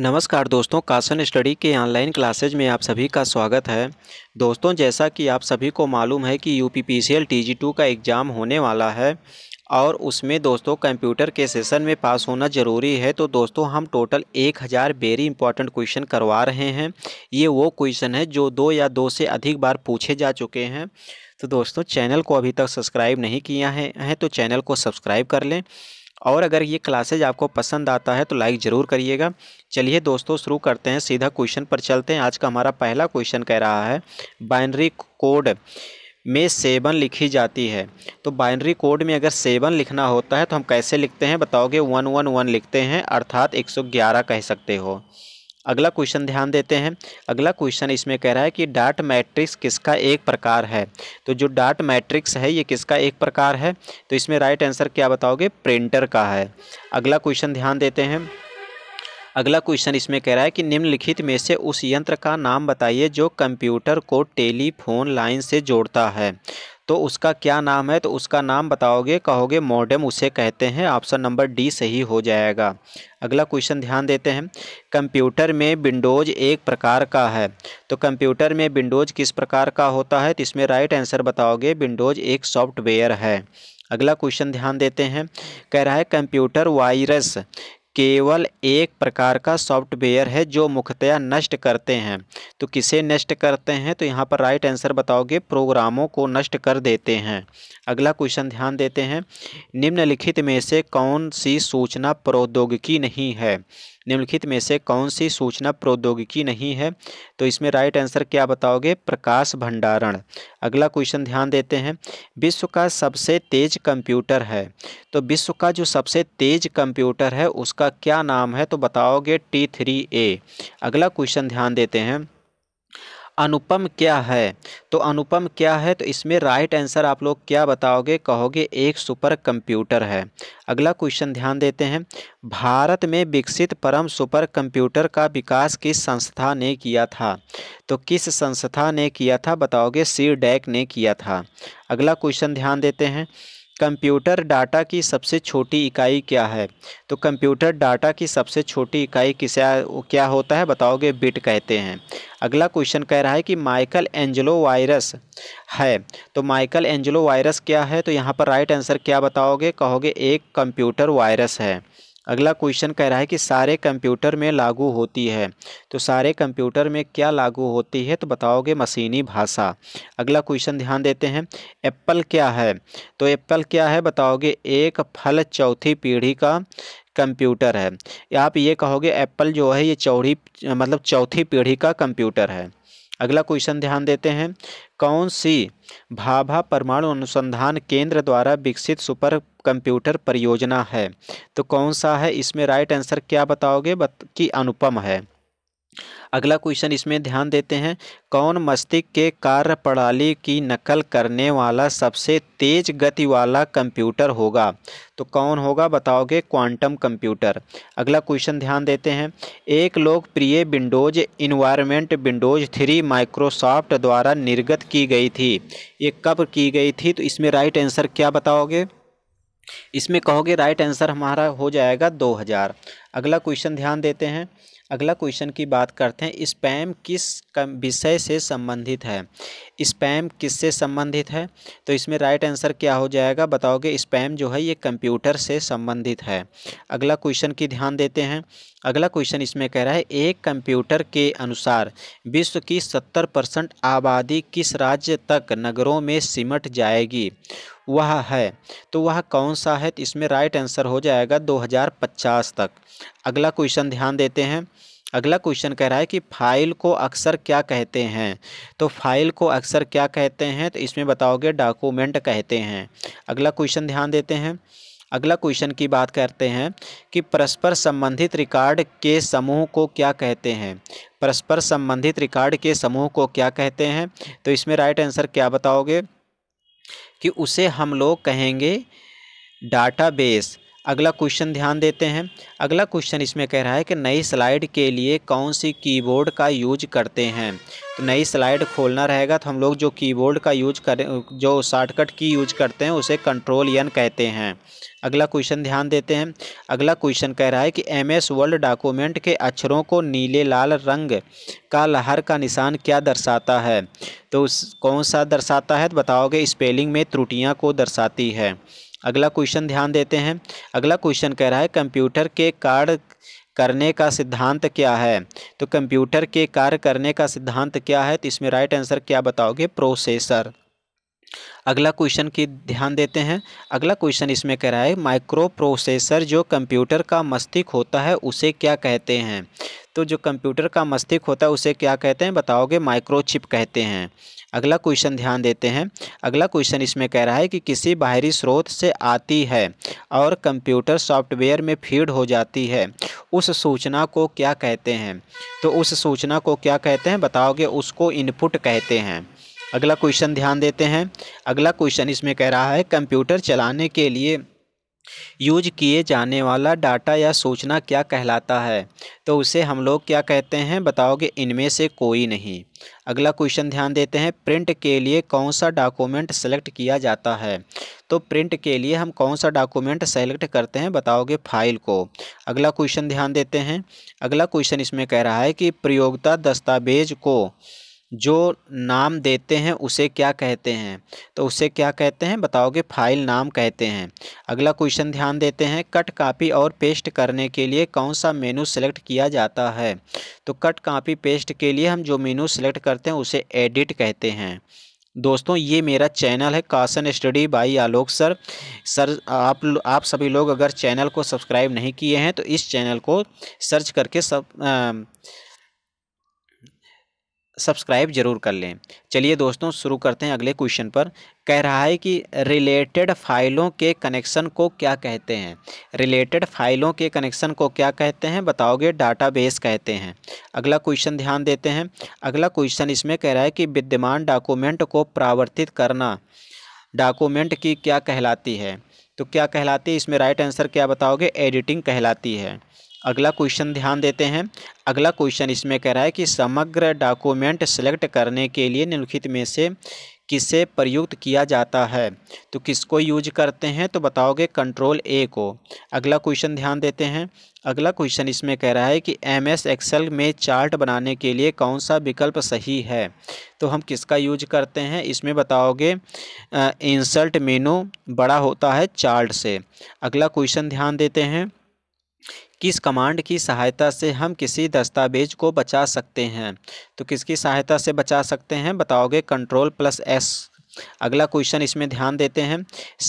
नमस्कार दोस्तों कासन स्टडी के ऑनलाइन क्लासेज में आप सभी का स्वागत है दोस्तों जैसा कि आप सभी को मालूम है कि U P P C L T G two का एग्ज़ाम होने वाला है और उसमें दोस्तों कंप्यूटर के सेशन में पास होना ज़रूरी है तो दोस्तों हम टोटल एक हज़ार वेरी इंपॉर्टेंट क्वेश्चन करवा रहे हैं ये वो क्वेश्चन है जो दो या दो से अधिक बार पूछे जा चुके हैं तो दोस्तों चैनल को अभी तक सब्सक्राइब नहीं किया है, है तो चैनल को सब्सक्राइब कर लें और अगर ये क्लासेज आपको पसंद आता है तो लाइक ज़रूर करिएगा चलिए दोस्तों शुरू करते हैं सीधा क्वेश्चन पर चलते हैं आज का हमारा पहला क्वेश्चन कह रहा है बाइनरी कोड में सेवन लिखी जाती है तो बाइनरी कोड में अगर सेवन लिखना होता है तो हम कैसे लिखते हैं बताओगे वन वन वन लिखते हैं अर्थात एक सौ ग्यारह कह सकते हो अगला क्वेश्चन ध्यान देते हैं अगला क्वेश्चन इसमें कह रहा है कि डाट मैट्रिक्स किसका एक प्रकार है तो जो डाट मैट्रिक्स है ये किसका एक प्रकार है तो इसमें राइट आंसर क्या बताओगे प्रिंटर का है अगला क्वेश्चन ध्यान देते हैं अगला क्वेश्चन इसमें कह रहा है कि निम्नलिखित में से उस यंत्र का नाम बताइए जो कंप्यूटर को टेलीफोन लाइन से जोड़ता है तो उसका क्या नाम है तो उसका नाम बताओगे कहोगे मॉडेम उसे कहते हैं ऑप्शन नंबर डी सही हो जाएगा अगला क्वेश्चन ध्यान देते हैं कंप्यूटर में विंडोज एक प्रकार का है तो कंप्यूटर में विंडोज किस प्रकार का होता है तो इसमें राइट आंसर बताओगे विंडोज एक सॉफ्टवेयर है अगला क्वेश्चन ध्यान देते हैं कह रहा है कंप्यूटर वायरस केवल एक प्रकार का सॉफ्टवेयर है जो मुख्यतया नष्ट करते हैं तो किसे नष्ट करते हैं तो यहाँ पर राइट आंसर बताओगे प्रोग्रामों को नष्ट कर देते हैं अगला क्वेश्चन ध्यान देते हैं निम्नलिखित में से कौन सी सूचना प्रौद्योगिकी नहीं है निम्नलिखित में से कौन सी सूचना प्रौद्योगिकी नहीं है तो इसमें राइट आंसर क्या बताओगे प्रकाश भंडारण अगला क्वेश्चन ध्यान देते हैं विश्व का सबसे तेज कंप्यूटर है तो विश्व का जो सबसे तेज कंप्यूटर है उसका क्या नाम है तो बताओगे टी थ्री ए अगला क्वेश्चन ध्यान देते हैं अनुपम क्या है तो अनुपम क्या है तो इसमें राइट आंसर आप लोग क्या बताओगे कहोगे एक सुपर कंप्यूटर है अगला क्वेश्चन ध्यान देते हैं भारत में विकसित परम सुपर कंप्यूटर का विकास किस संस्था ने किया था तो किस संस्था ने किया था बताओगे सी डैक e ने किया था अगला क्वेश्चन ध्यान देते हैं कंप्यूटर डाटा की सबसे छोटी इकाई क्या है तो कंप्यूटर डाटा की सबसे छोटी इकाई किस क्या होता है बताओगे बिट कहते हैं अगला क्वेश्चन कह रहा है कि माइकल एंजलो वायरस है तो माइकल एंजलो वायरस क्या है तो यहाँ पर राइट आंसर क्या बताओगे कहोगे एक कंप्यूटर वायरस है अगला क्वेश्चन कह रहा है कि सारे कंप्यूटर में लागू होती है तो सारे कंप्यूटर में क्या लागू होती है तो बताओगे मशीनी भाषा अगला क्वेश्चन ध्यान देते हैं एप्पल क्या है तो एप्पल क्या है बताओगे एक फल चौथी पीढ़ी का कंप्यूटर है आप ये कहोगे एप्पल जो है ये चौड़ी मतलब चौथी पीढ़ी का कंप्यूटर है अगला क्वेश्चन ध्यान देते हैं कौन सी भाभा परमाणु अनुसंधान केंद्र द्वारा विकसित सुपर कंप्यूटर परियोजना है तो कौन सा है इसमें राइट आंसर क्या बताओगे बत, कि अनुपम है अगला क्वेश्चन इसमें ध्यान देते हैं कौन मस्तिष्क के कार्य प्रणाली की नकल करने वाला सबसे तेज गति वाला कंप्यूटर होगा तो कौन होगा बताओगे क्वांटम कंप्यूटर अगला क्वेश्चन ध्यान देते हैं एक लोकप्रिय Windows environment Windows three Microsoft द्वारा निर्गत की गई थी ये कब की गई थी तो इसमें राइट आंसर क्या बताओगे इसमें कहोगे राइट आंसर हमारा हो जाएगा दो अगला क्वेश्चन ध्यान देते हैं अगला क्वेश्चन की बात करते हैं स्पैम किस विषय से संबंधित है स्पैम किससे संबंधित है तो इसमें राइट आंसर क्या हो जाएगा बताओगे स्पैम जो है ये कंप्यूटर से संबंधित है अगला क्वेश्चन की ध्यान देते हैं अगला क्वेश्चन इसमें कह रहा है एक कंप्यूटर के अनुसार विश्व की सत्तर परसेंट आबादी किस राज्य तक नगरों में सिमट जाएगी वह है तो वह कौन सा है तो इसमें राइट आंसर हो जाएगा 2050 तक अगला क्वेश्चन ध्यान देते हैं अगला क्वेश्चन कह रहा है कि फाइल को अक्सर क्या कहते हैं तो फाइल को अक्सर क्या कहते हैं तो इसमें बताओगे डॉक्यूमेंट कहते हैं अगला क्वेश्चन ध्यान देते हैं अगला क्वेश्चन की बात करते हैं कि परस्पर संबंधित रिकॉर्ड के समूह को क्या कहते हैं परस्पर संबंधित रिकॉर्ड के समूह को क्या कहते हैं तो इसमें राइट आंसर क्या बताओगे कि उसे हम लोग कहेंगे डाटाबेस अगला क्वेश्चन ध्यान देते हैं अगला क्वेश्चन इसमें कह रहा है कि नई स्लाइड के लिए कौन सी कीबोर्ड का यूज करते हैं तो नई स्लाइड खोलना रहेगा तो हम लोग जो कीबोर्ड का यूज करें जो शॉर्टकट की यूज करते हैं उसे कंट्रोल यन कहते हैं अगला क्वेश्चन ध्यान देते हैं अगला क्वेश्चन कह रहा है कि एम एस वर्ल्ड डॉक्यूमेंट के अक्षरों को नीले लाल रंग का लहर का निशान क्या दर्शाता है तो उस कौन सा दर्शाता है तो बताओगे स्पेलिंग में त्रुटियाँ को दर्शाती है अगला क्वेश्चन ध्यान देते हैं अगला क्वेश्चन कह रहा है कंप्यूटर के कार्ड करने का सिद्धांत क्या है तो कंप्यूटर के कार्य करने का सिद्धांत क्या है तो इसमें राइट आंसर क्या बताओगे प्रोसेसर अगला क्वेश्चन की ध्यान देते हैं अगला क्वेश्चन इसमें कह रहा है माइक्रो प्रोसेसर जो कंप्यूटर का मस्तिष्क होता है उसे क्या कहते हैं तो जो कंप्यूटर का मस्तिष्क होता है उसे क्या कहते हैं बताओगे माइक्रोचिप कहते हैं अगला क्वेश्चन ध्यान देते हैं अगला क्वेश्चन इसमें कह रहा है कि किसी बाहरी स्रोत से आती है और कंप्यूटर सॉफ्टवेयर में फीड हो जाती है उस सूचना को क्या कहते हैं तो उस सूचना को क्या कहते हैं बताओगे उसको इनपुट कहते हैं अगला क्वेश्चन ध्यान देते हैं अगला क्वेश्चन इसमें कह रहा है कंप्यूटर चलाने के लिए यूज किए जाने वाला डाटा या सूचना क्या कहलाता है तो उसे हम लोग क्या कहते हैं बताओगे इनमें से कोई नहीं अगला क्वेश्चन ध्यान देते हैं प्रिंट के लिए कौन सा डॉक्यूमेंट सेलेक्ट किया जाता है तो प्रिंट के लिए हम कौन सा डॉक्यूमेंट सेलेक्ट करते हैं बताओगे फाइल को अगला क्वेश्चन ध्यान देते हैं अगला क्वेश्चन इसमें कह रहा है कि प्रयोगता दस्तावेज को जो नाम देते हैं उसे क्या कहते हैं तो उसे क्या कहते हैं बताओगे फाइल नाम कहते हैं अगला क्वेश्चन ध्यान देते हैं कट कापी और पेस्ट करने के लिए कौन सा मेनू सेलेक्ट किया जाता है तो कट कापी पेस्ट के लिए हम जो मेनू सेलेक्ट करते हैं उसे एडिट कहते हैं दोस्तों ये मेरा चैनल है Kasan study by Alok sir sir आप आप सभी लोग अगर चैनल को सब्सक्राइब नहीं किए हैं तो इस चैनल को सर्च करके सब आ, सब्सक्राइब जरूर कर लें चलिए दोस्तों शुरू करते हैं अगले क्वेश्चन पर कह रहा है कि रिलेटेड फाइलों के कनेक्शन को क्या कहते हैं रिलेटेड फाइलों के कनेक्शन को क्या कहते हैं बताओगे डाटाबेस कहते हैं अगला क्वेश्चन ध्यान देते हैं अगला क्वेश्चन इसमें कह रहा है कि विद्यमान डॉक्यूमेंट को प्रावर्तित करना डॉक्यूमेंट की क्या कहलाती है तो क्या कहलाती है इसमें राइट आंसर क्या बताओगे एडिटिंग कहलाती है अगला क्वेश्चन ध्यान देते हैं अगला क्वेश्चन इसमें कह रहा है कि समग्र डॉक्यूमेंट सेलेक्ट करने के लिए निम्नलिखित में से किसे प्रयुक्त किया जाता है तो किसको यूज करते हैं तो बताओगे कंट्रोल ए को अगला क्वेश्चन ध्यान देते हैं अगला क्वेश्चन इसमें कह रहा है कि एम एस एक्सेल में चार्ट बनाने के लिए कौन सा विकल्प सही है तो हम किसका यूज करते हैं इसमें बताओगे इंसल्ट मेनू बड़ा होता है चार्ट से अगला क्वेश्चन ध्यान देते हैं किस कमांड की सहायता से हम किसी दस्तावेज को बचा सकते हैं तो किसकी सहायता से बचा सकते हैं बताओगे कंट्रोल प्लस एस अगला क्वेश्चन इसमें ध्यान देते हैं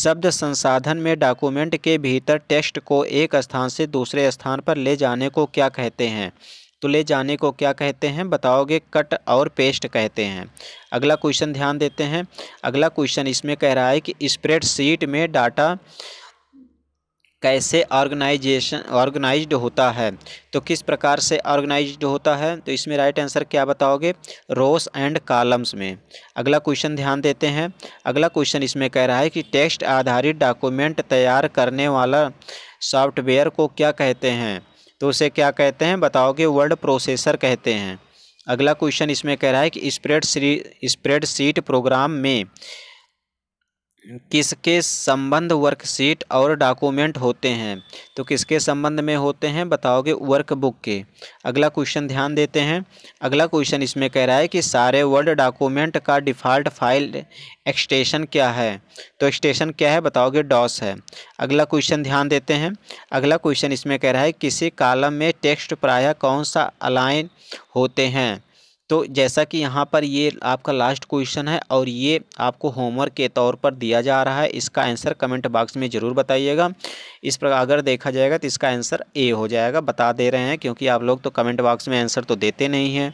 शब्द संसाधन में डॉक्यूमेंट के भीतर टेक्स्ट को एक स्थान से दूसरे स्थान पर ले जाने को क्या कहते हैं तो ले जाने को क्या कहते हैं बताओगे कट और पेस्ट कहते हैं अगला क्वेश्चन ध्यान देते हैं अगला क्वेश्चन इसमें कह रहा है कि स्प्रेड शीट में डाटा कैसे ऑर्गेनाइजेशन ऑर्गेनाइज्ड होता है तो किस प्रकार से ऑर्गेनाइज्ड होता है तो इसमें राइट आंसर क्या बताओगे रोस एंड कॉलम्स में अगला क्वेश्चन ध्यान देते हैं अगला क्वेश्चन इसमें कह रहा है कि टेक्स्ट आधारित डॉक्यूमेंट तैयार करने वाला सॉफ्टवेयर को क्या कहते हैं तो उसे क्या कहते हैं बताओगे वर्ड प्रोसेसर कहते हैं अगला क्वेश्चन इसमें कह रहा है कि स्प्रेड स्प्रेड सीट प्रोग्राम में किसके संबंध वर्कशीट और डॉक्यूमेंट होते हैं तो किसके संबंध में होते हैं बताओगे वर्कबुक के अगला क्वेश्चन ध्यान देते हैं अगला क्वेश्चन इसमें कह रहा है कि सारे वर्ड डॉक्यूमेंट का डिफ़ॉल्ट फाइल एक्सटेशन क्या है तो एक्सटेशन क्या है बताओगे डॉस है अगला क्वेश्चन ध्यान देते हैं अगला क्वेश्चन इसमें कह रहा है किसी कालम में टेक्स्ट प्रायः कौन सा अलाइन होते हैं तो जैसा कि यहाँ पर ये आपका लास्ट क्वेश्चन है और ये आपको होमवर्क के तौर पर दिया जा रहा है इसका आंसर कमेंट बॉक्स में ज़रूर बताइएगा इस प्रकार अगर देखा जाएगा तो इसका आंसर ए हो जाएगा बता दे रहे हैं क्योंकि आप लोग तो कमेंट बॉक्स में आंसर तो देते नहीं हैं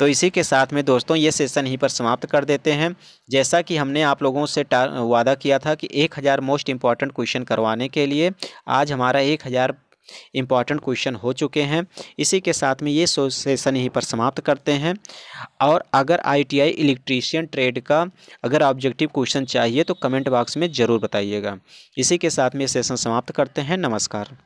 तो इसी के साथ में दोस्तों ये सेशन यहीं पर समाप्त कर देते हैं जैसा कि हमने आप लोगों से वादा किया था कि एक मोस्ट इम्पॉर्टेंट क्वेश्चन करवाने के लिए आज हमारा एक इम्पॉर्टेंट क्वेश्चन हो चुके हैं इसी के साथ में ये सेशन यहीं पर समाप्त करते हैं और अगर आईटीआई इलेक्ट्रीशियन ट्रेड का अगर ऑब्जेक्टिव क्वेश्चन चाहिए तो कमेंट बॉक्स में ज़रूर बताइएगा इसी के साथ में ये सेशन समाप्त करते हैं नमस्कार